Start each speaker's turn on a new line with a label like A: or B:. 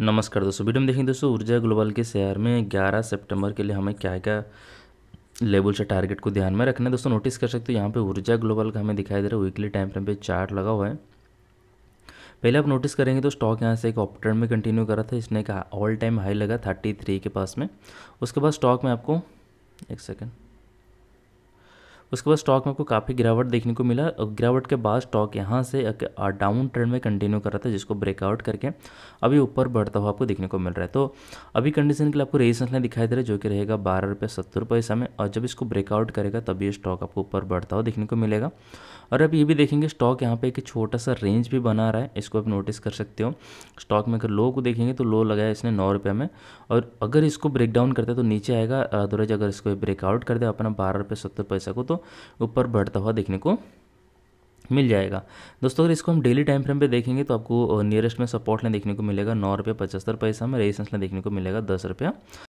A: नमस्कार दोस्तों वीडियो में देखेंगे दोस्तों ऊर्जा ग्लोबल के शेयर में 11 सितंबर के लिए हमें क्या क्या लेवल से टारगेट को ध्यान में रखना है दोस्तों नोटिस कर सकते हो यहाँ पे ऊर्जा ग्लोबल का हमें दिखाई दे रहा है वीकली टाइम फ्रेम पे चार्ट लगा हुआ है पहले आप नोटिस करेंगे तो स्टॉक यहाँ से एक ऑप्टर्न में कंटिन्यू करा था इसने एक ऑल टाइम हाई लगा थर्टी के पास में उसके बाद स्टॉक में आपको एक सेकेंड उसके बाद स्टॉक में आपको काफ़ी गिरावट देखने को मिला और गिरावट के बाद स्टॉक यहाँ से डाउन ट्रेंड में कंटिन्यू कर रहा था जिसको ब्रेकआउट करके अभी ऊपर बढ़ता हुआ आपको देखने को मिल रहा है तो अभी कंडीशन के लिए आपको रेजिस्टेंस लाइन दिखाई दे रहा है जो कि रहेगा बारह रुपये सत्तर पैसा में और जब इसको ब्रेकआउट करेगा तभी ये स्टॉक आपको ऊपर बढ़ता हुआ देखने को मिलेगा और अब ये भी देखेंगे स्टॉक यहाँ पे एक छोटा सा रेंज भी बना रहा है इसको आप नोटिस कर सकते हो स्टॉक में अगर लो को देखेंगे तो लो लगाया इसने नौ रुपये में और अगर इसको ब्रेकडाउन करता है तो नीचे आएगा अदरवाइज अगर इसको ब्रेकआउट कर दे अपना बारह रुपये सत्तर पैसा को तो ऊपर बढ़ता हुआ देखने को मिल जाएगा दोस्तों अगर इसको हम डेली टाइम फ्रेम पे देखेंगे तो आपको नियरेस्ट में सपोर्ट लाइन देखने को मिलेगा नौ रुपये पचहत्तर पैसा में रेजिस्टेंस लाइन देखने को मिलेगा दस रुपया